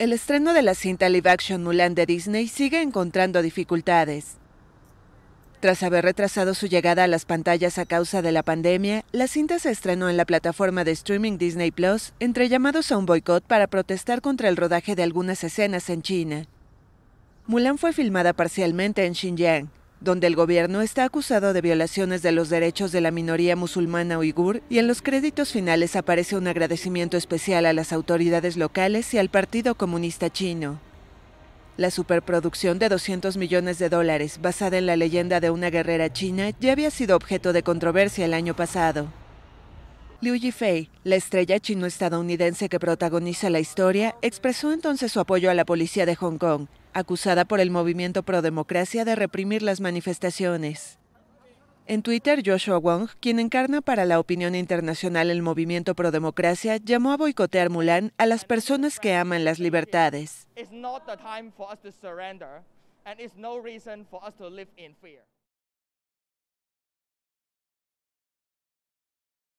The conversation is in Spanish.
el estreno de la cinta live action Mulan de Disney sigue encontrando dificultades. Tras haber retrasado su llegada a las pantallas a causa de la pandemia, la cinta se estrenó en la plataforma de streaming Disney Plus entre llamados a un boicot para protestar contra el rodaje de algunas escenas en China. Mulan fue filmada parcialmente en Xinjiang, donde el gobierno está acusado de violaciones de los derechos de la minoría musulmana uigur y en los créditos finales aparece un agradecimiento especial a las autoridades locales y al Partido Comunista Chino. La superproducción de 200 millones de dólares basada en la leyenda de una guerrera china ya había sido objeto de controversia el año pasado. Liu Yifei, la estrella chino-estadounidense que protagoniza la historia, expresó entonces su apoyo a la policía de Hong Kong acusada por el movimiento pro-democracia de reprimir las manifestaciones. En Twitter, Joshua Wong, quien encarna para la opinión internacional el movimiento pro-democracia, llamó a boicotear Mulan a las personas que aman las libertades.